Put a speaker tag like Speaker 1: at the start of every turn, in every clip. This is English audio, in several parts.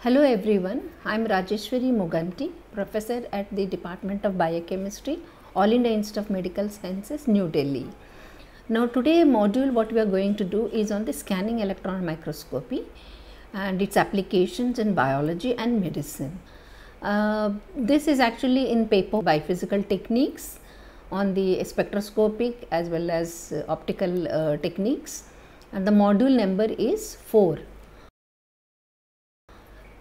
Speaker 1: Hello everyone, I am Rajeshwari Moganti, professor at the Department of Biochemistry, All India Institute of Medical Sciences, New Delhi. Now today module what we are going to do is on the scanning electron microscopy and its applications in biology and medicine. Uh, this is actually in paper by physical techniques on the spectroscopic as well as uh, optical uh, techniques and the module number is 4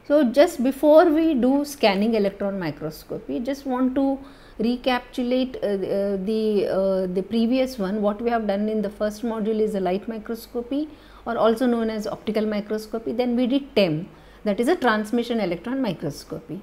Speaker 1: so just before we do scanning electron microscopy, just want to recapitulate uh, uh, the uh, the previous one. What we have done in the first module is a light microscopy, or also known as optical microscopy. Then we did TEM, that is a transmission electron microscopy.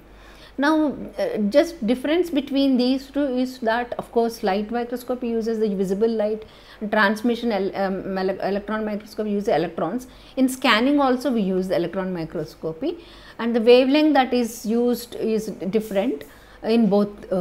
Speaker 1: Now, uh, just difference between these two is that of course light microscopy uses the visible light, transmission el um, electron microscope uses electrons. In scanning also we use electron microscopy and the wavelength that is used is different in both uh,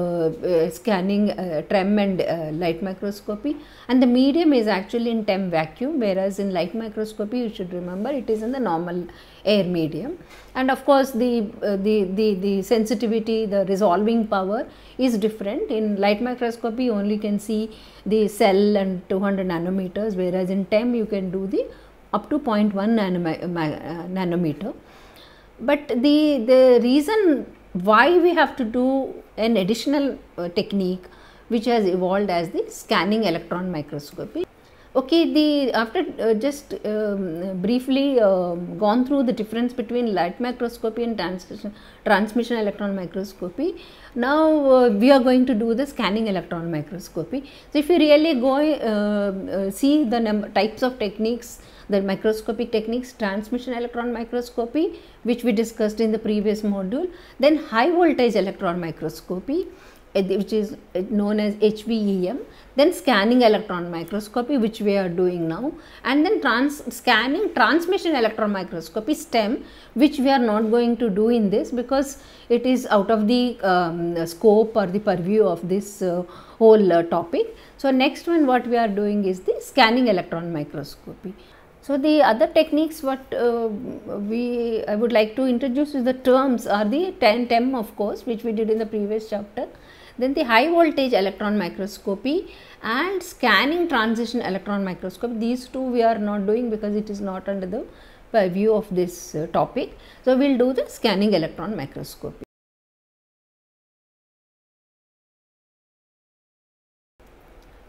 Speaker 1: uh scanning uh, TREM and uh, light microscopy and the medium is actually in TEM vacuum whereas in light microscopy you should remember it is in the normal air medium and of course the, the, the, the sensitivity the resolving power is different in light microscopy you only can see the cell and 200 nanometers whereas in TEM you can do the up to 0.1 nanometer. But the, the reason why we have to do an additional uh, technique which has evolved as the scanning electron microscopy. Okay, the after uh, just um, briefly um, gone through the difference between light microscopy and transmission, transmission electron microscopy. Now uh, we are going to do the scanning electron microscopy. So if you really go uh, uh see the number, types of techniques, the microscopic techniques, transmission electron microscopy, which we discussed in the previous module, then high voltage electron microscopy which is known as HVEM, then scanning electron microscopy, which we are doing now, and then trans scanning transmission electron microscopy STEM, which we are not going to do in this because it is out of the um, scope or the purview of this uh, whole uh, topic. So next one, what we are doing is the scanning electron microscopy. So the other techniques what uh, we I would like to introduce is the terms are the 10 TEM of course which we did in the previous chapter then the high voltage electron microscopy and scanning transition electron microscopy. These two we are not doing because it is not under the purview uh, of this uh, topic. So, we will do the scanning electron microscopy.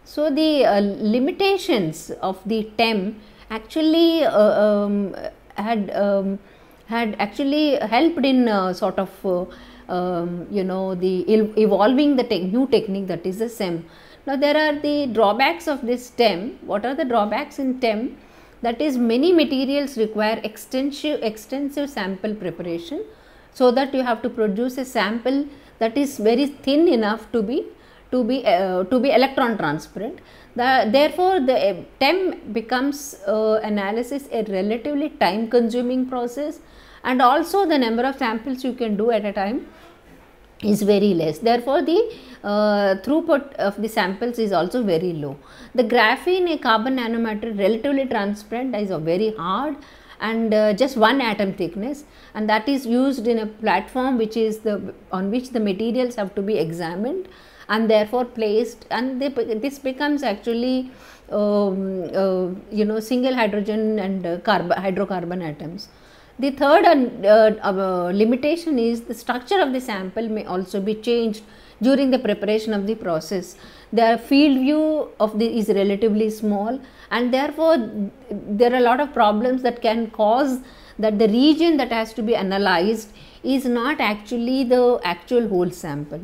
Speaker 1: So, the uh, limitations of the TEM actually uh, um, had um, had actually helped in uh, sort of uh, um, you know the evolving the te- new technique that is the STEM. Now there are the drawbacks of this TEM. What are the drawbacks in TEM? That is many materials require extensive extensive sample preparation so that you have to produce a sample that is very thin enough to be to be uh, to be electron transparent the, therefore the uh, tem becomes uh, analysis a relatively time consuming process and also the number of samples you can do at a time is very less therefore the uh, throughput of the samples is also very low the graphene a carbon nanomaterial relatively transparent is very hard and uh, just one atom thickness and that is used in a platform which is the on which the materials have to be examined and therefore placed and they, this becomes actually um, uh, you know single hydrogen and uh, hydrocarbon atoms the third uh, uh, limitation is the structure of the sample may also be changed during the preparation of the process. The field view of the is relatively small and therefore there are a lot of problems that can cause that the region that has to be analyzed is not actually the actual whole sample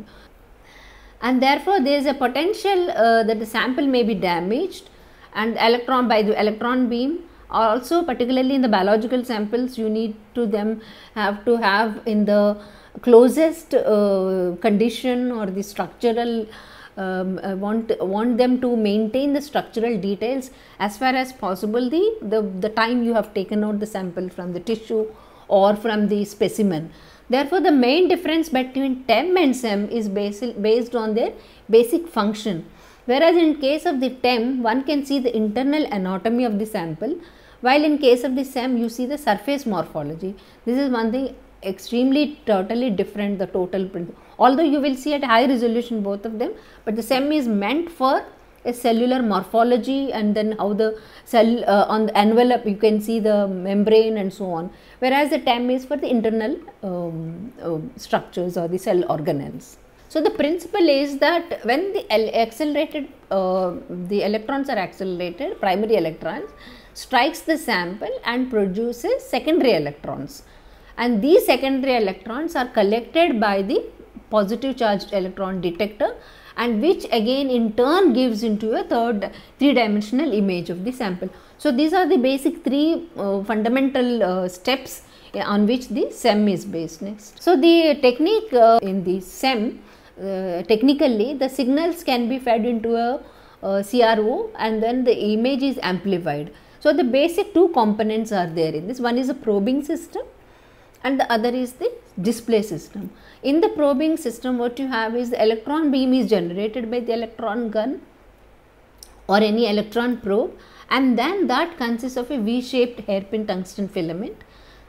Speaker 1: and therefore there is a potential uh, that the sample may be damaged and electron by the electron beam also particularly in the biological samples you need to them have to have in the closest uh, condition or the structural um, uh, want want them to maintain the structural details as far as possible the, the the time you have taken out the sample from the tissue or from the specimen therefore the main difference between tem and sem is basic, based on their basic function whereas in case of the tem one can see the internal anatomy of the sample while in case of the SEM you see the surface morphology this is one thing extremely totally different the total print although you will see at high resolution both of them but the SEM is meant for a cellular morphology and then how the cell uh, on the envelope you can see the membrane and so on whereas the TEM is for the internal um, uh, structures or the cell organelles. So the principle is that when the accelerated uh, the electrons are accelerated primary electrons strikes the sample and produces secondary electrons and these secondary electrons are collected by the positive charged electron detector and which again in turn gives into a third three dimensional image of the sample. So, these are the basic three uh, fundamental uh, steps uh, on which the SEM is based next. So, the technique uh, in the SEM uh, technically the signals can be fed into a uh, CRO and then the image is amplified. So the basic two components are there in this. One is a probing system and the other is the display system. In the probing system what you have is the electron beam is generated by the electron gun or any electron probe and then that consists of a V-shaped hairpin tungsten filament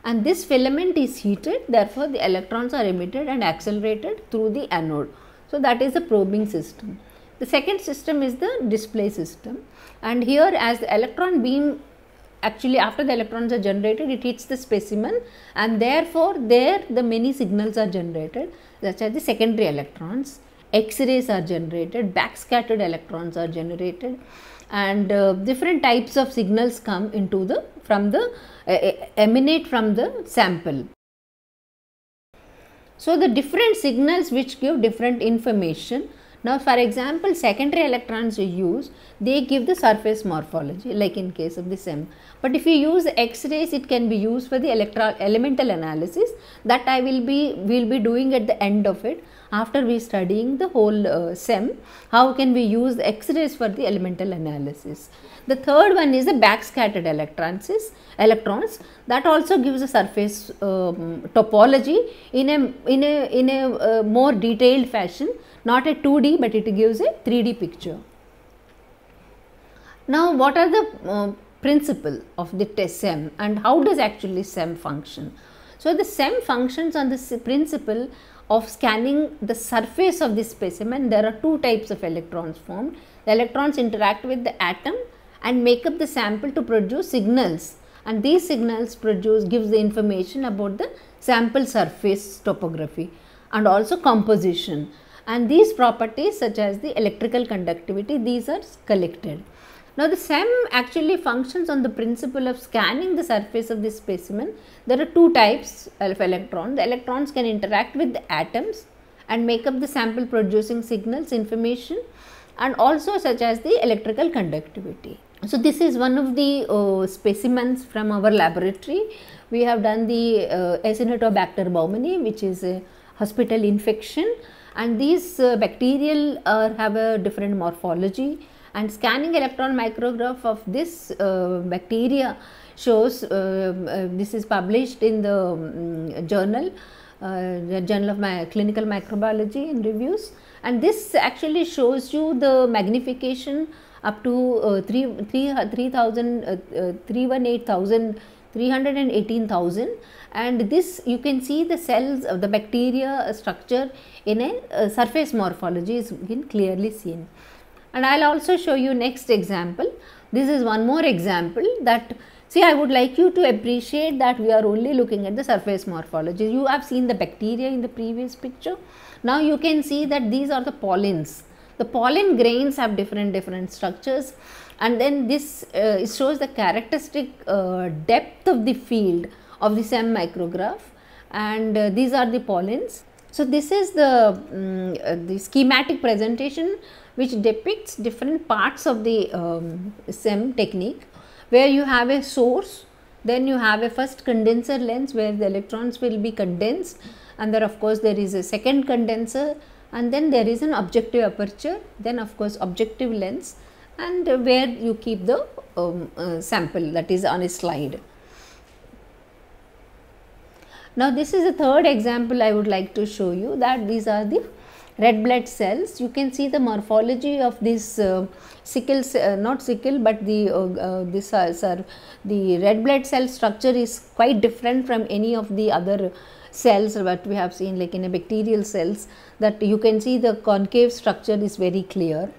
Speaker 1: and this filament is heated therefore the electrons are emitted and accelerated through the anode. So that is the probing system. The second system is the display system and here as the electron beam actually after the electrons are generated it hits the specimen and therefore there the many signals are generated such as the secondary electrons x-rays are generated backscattered electrons are generated and uh, different types of signals come into the from the uh, emanate from the sample so the different signals which give different information now for example, secondary electrons you use, they give the surface morphology like in case of the SEM. But if you use X-rays, it can be used for the elemental analysis that I will be, will be doing at the end of it after we studying the whole uh, SEM, how can we use X-rays for the elemental analysis. The third one is the backscattered electrons, electrons that also gives a surface um, topology in a, in a, in a uh, more detailed fashion, not a 2D but it gives a 3D picture. Now what are the uh, principle of the SEM and how does actually SEM function? So the SEM functions on this principle of scanning the surface of the specimen, there are two types of electrons formed. The electrons interact with the atom and make up the sample to produce signals and these signals produce gives the information about the sample surface topography and also composition and these properties such as the electrical conductivity these are collected now the SEM actually functions on the principle of scanning the surface of the specimen. There are two types of electrons. The electrons can interact with the atoms and make up the sample producing signals, information and also such as the electrical conductivity. So this is one of the uh, specimens from our laboratory. We have done the uh, Acinetobacter baumannii which is a hospital infection and these uh, bacterial uh, have a different morphology and scanning electron micrograph of this uh, bacteria shows uh, uh, this is published in the um, journal uh, the journal of my clinical microbiology in reviews and this actually shows you the magnification up to uh, 3, uh, uh, 318,000 318,000 and this you can see the cells of the bacteria structure in a surface morphology is clearly seen and I will also show you next example. This is one more example that see I would like you to appreciate that we are only looking at the surface morphology. You have seen the bacteria in the previous picture. Now you can see that these are the pollens. The pollen grains have different different structures and then this uh, shows the characteristic uh, depth of the field of the SEM micrograph and uh, these are the pollens. So this is the, um, the schematic presentation which depicts different parts of the um, SEM technique where you have a source then you have a first condenser lens where the electrons will be condensed and then of course there is a second condenser and then there is an objective aperture then of course objective lens and where you keep the um, uh, sample that is on a slide. Now this is the third example I would like to show you that these are the red blood cells you can see the morphology of this uh, sickle uh, not sickle but the uh, uh this are, uh, the red blood cell structure is quite different from any of the other cells what we have seen like in a bacterial cells that you can see the concave structure is very clear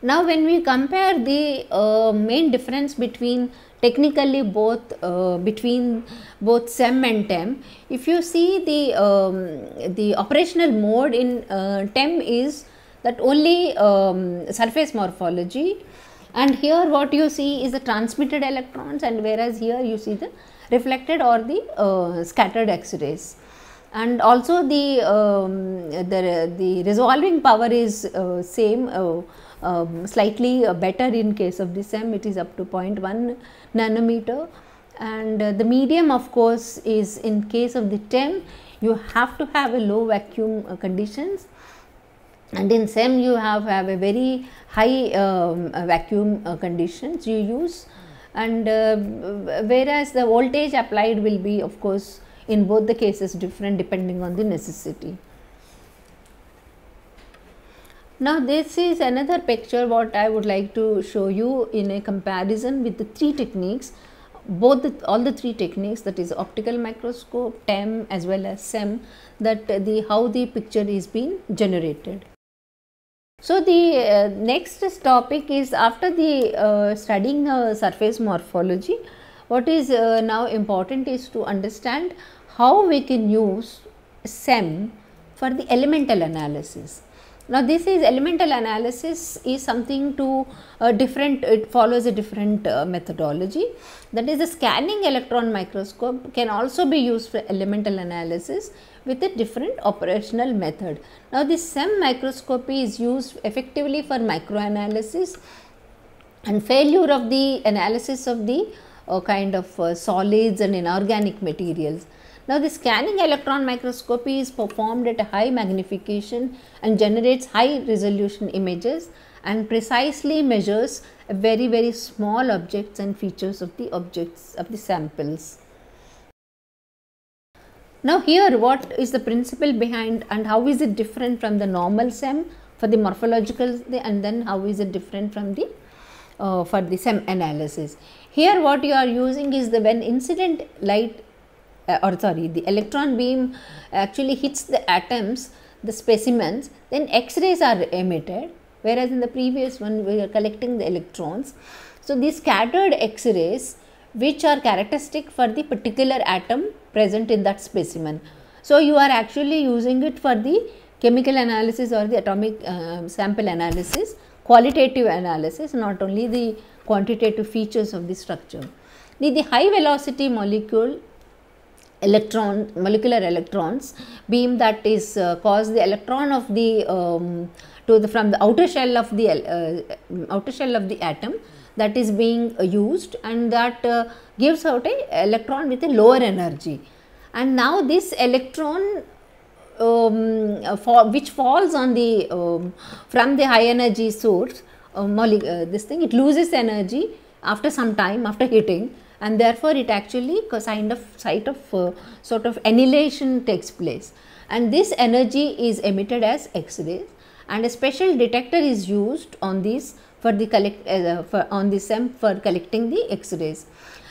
Speaker 1: now when we compare the uh, main difference between technically both uh, between both sem and tem if you see the um, the operational mode in uh, tem is that only um, surface morphology and here what you see is the transmitted electrons and whereas here you see the reflected or the uh, scattered x-rays and also the um, the, the resolving power is uh, same uh, um, slightly uh, better in case of the SEM it is up to 0.1 nanometer and uh, the medium of course is in case of the TEM you have to have a low vacuum uh, conditions and in SEM you have have a very high um, uh, vacuum uh, conditions you use and uh, whereas the voltage applied will be of course in both the cases different depending on the necessity. Now this is another picture what I would like to show you in a comparison with the three techniques both the, all the three techniques that is optical microscope, TEM as well as SEM that the how the picture is being generated. So the uh, next topic is after the uh, studying uh, surface morphology what is uh, now important is to understand how we can use SEM for the elemental analysis. Now, this is elemental analysis is something to a uh, different, it follows a different uh, methodology. That is, the scanning electron microscope can also be used for elemental analysis with a different operational method. Now, this SEM microscopy is used effectively for microanalysis and failure of the analysis of the uh, kind of uh, solids and inorganic materials. Now the scanning electron microscopy is performed at a high magnification and generates high resolution images and precisely measures very very small objects and features of the objects of the samples. Now here what is the principle behind and how is it different from the normal SEM for the morphological and then how is it different from the uh, for the SEM analysis. Here what you are using is the when incident light uh, or sorry the electron beam actually hits the atoms the specimens then x-rays are emitted whereas in the previous one we are collecting the electrons so these scattered x-rays which are characteristic for the particular atom present in that specimen so you are actually using it for the chemical analysis or the atomic uh, sample analysis qualitative analysis not only the quantitative features of the structure the, the high velocity molecule electron molecular electrons beam that is uh, caused the electron of the um, to the from the outer shell of the uh, outer shell of the atom that is being used and that uh, gives out a electron with a lower energy and now this electron um, uh, for, which falls on the um, from the high energy source uh, uh this thing it loses energy after some time after heating and therefore it actually kind of site of uh, sort of annihilation takes place and this energy is emitted as x-rays and a special detector is used on these for the collect uh, for on the SEM for collecting the x-rays.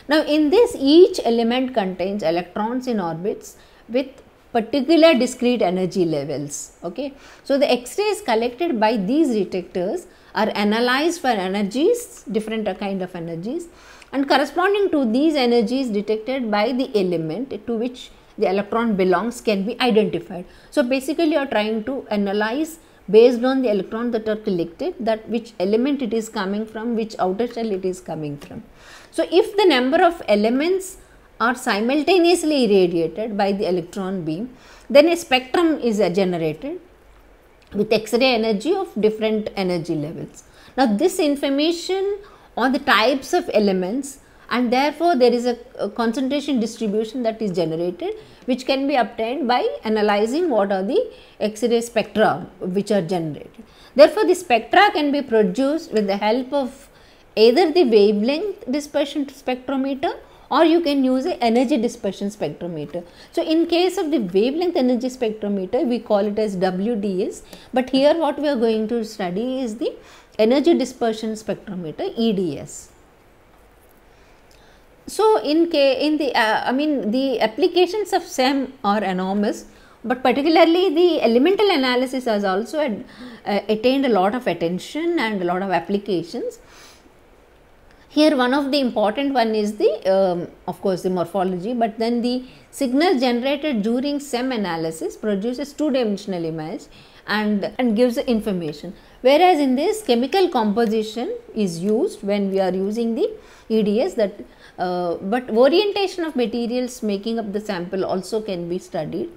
Speaker 1: Now in this each element contains electrons in orbits with particular discrete energy levels okay. So the x-rays collected by these detectors are analyzed for energies different uh, kind of energies and corresponding to these energies detected by the element to which the electron belongs can be identified. So basically you are trying to analyze based on the electron that are collected that which element it is coming from, which outer shell it is coming from. So if the number of elements are simultaneously irradiated by the electron beam, then a spectrum is uh, generated with X-ray energy of different energy levels. Now this information on the types of elements and therefore there is a, a, concentration distribution that is generated which can be obtained by analyzing what are the X-ray spectra which are generated. Therefore, the spectra can be produced with the help of either the wavelength dispersion spectrometer or you can use a energy dispersion spectrometer. So, in case of the wavelength energy spectrometer we call it as WDS but here what we are going to study is the energy dispersion spectrometer EDS. So, in, K, in the uh, I mean the applications of SEM are enormous, but particularly the elemental analysis has also ad, uh, attained a lot of attention and a lot of applications here one of the important one is the um, of course the morphology but then the signal generated during SEM analysis produces two-dimensional image and, and gives information whereas in this chemical composition is used when we are using the EDS that uh, but orientation of materials making up the sample also can be studied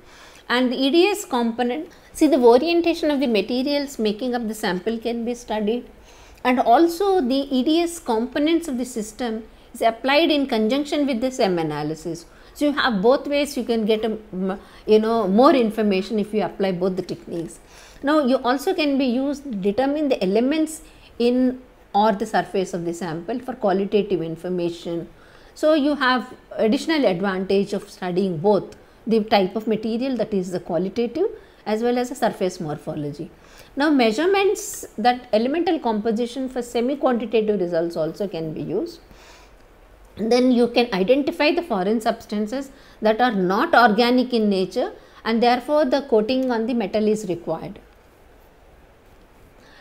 Speaker 1: and the EDS component see the orientation of the materials making up the sample can be studied and also the EDS components of the system is applied in conjunction with this M analysis. So you have both ways you can get a, um, you know more information if you apply both the techniques. Now you also can be used determine the elements in or the surface of the sample for qualitative information. So you have additional advantage of studying both the type of material that is the qualitative as well as a surface morphology. Now measurements that elemental composition for semi-quantitative results also can be used. then you can identify the foreign substances that are not organic in nature and therefore the coating on the metal is required.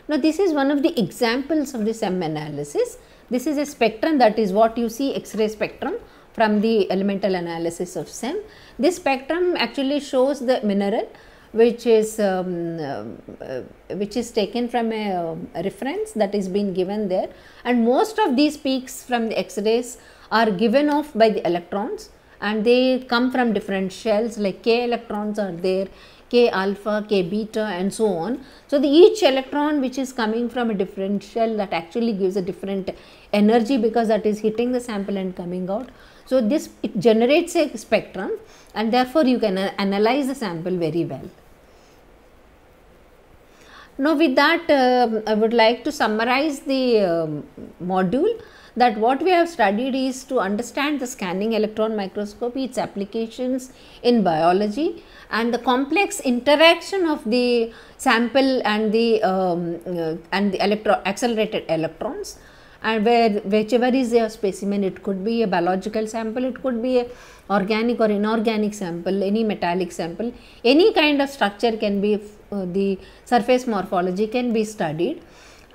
Speaker 1: Now this is one of the examples of the SEM analysis. This is a spectrum that is what you see X-ray spectrum from the elemental analysis of SEM. This spectrum actually shows the mineral which is um, uh, which is taken from a, um, a, reference that is being given there and most of these peaks from the x-rays are given off by the electrons and they come from different shells like k electrons are there k alpha k beta and so on so the each electron which is coming from a different shell that actually gives a different energy because that is hitting the sample and coming out so this it generates a spectrum and therefore you can analyze the sample very well. Now with that uh, I would like to summarize the uh, module that what we have studied is to understand the scanning electron microscopy, its applications in biology and the complex interaction of the sample and the um, uh, and the electro accelerated electrons and where whichever is a specimen it could be a biological sample it could be a organic or inorganic sample any metallic sample any kind of structure can be uh, the surface morphology can be studied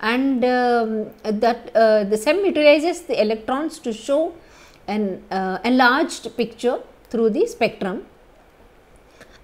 Speaker 1: and um, that uh, the SEM utilizes the electrons to show an uh, enlarged picture through the spectrum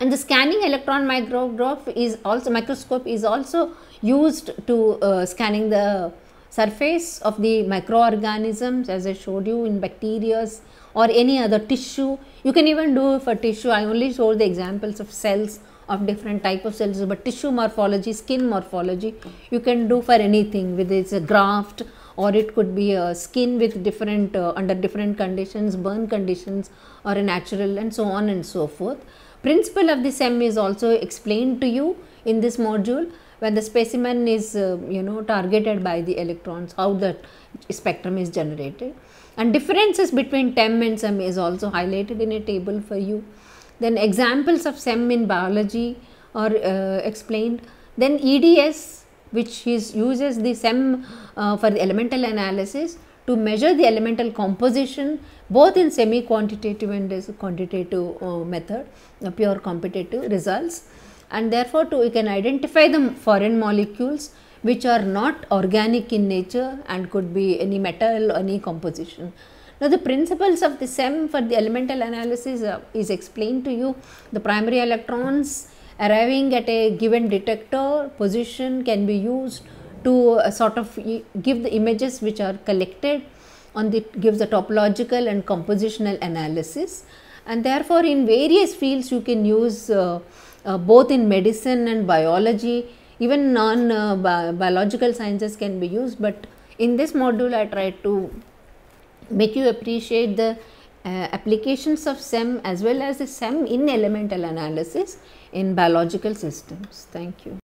Speaker 1: and the scanning electron micrograph is also microscope is also used to uh, scanning the surface of the microorganisms as I showed you in bacteria or any other tissue. You can even do for tissue, I only showed the examples of cells of different type of cells but tissue morphology skin morphology you can do for anything whether it's a graft or it could be a skin with different uh, under different conditions burn conditions or a natural and so on and so forth principle of the SEM is also explained to you in this module when the specimen is uh, you know targeted by the electrons how the spectrum is generated and differences between TEM and SEM is also highlighted in a table for you then examples of SEM in biology are uh, explained. Then EDS which is, uses the SEM uh, for the elemental analysis to measure the elemental composition both in semi-quantitative and quantitative uh, method, uh, pure competitive results and therefore to, we can identify the foreign molecules which are not organic in nature and could be any metal, any composition. Now, the principles of the SEM for the elemental analysis uh, is explained to you. The primary electrons arriving at a given detector position can be used to uh, sort of give the images which are collected on the gives a topological and compositional analysis and therefore in various fields you can use uh, uh, both in medicine and biology even non uh, bi biological sciences can be used but in this module i tried to make you appreciate the uh, applications of SEM as well as the SEM in elemental analysis in biological systems. Thank you.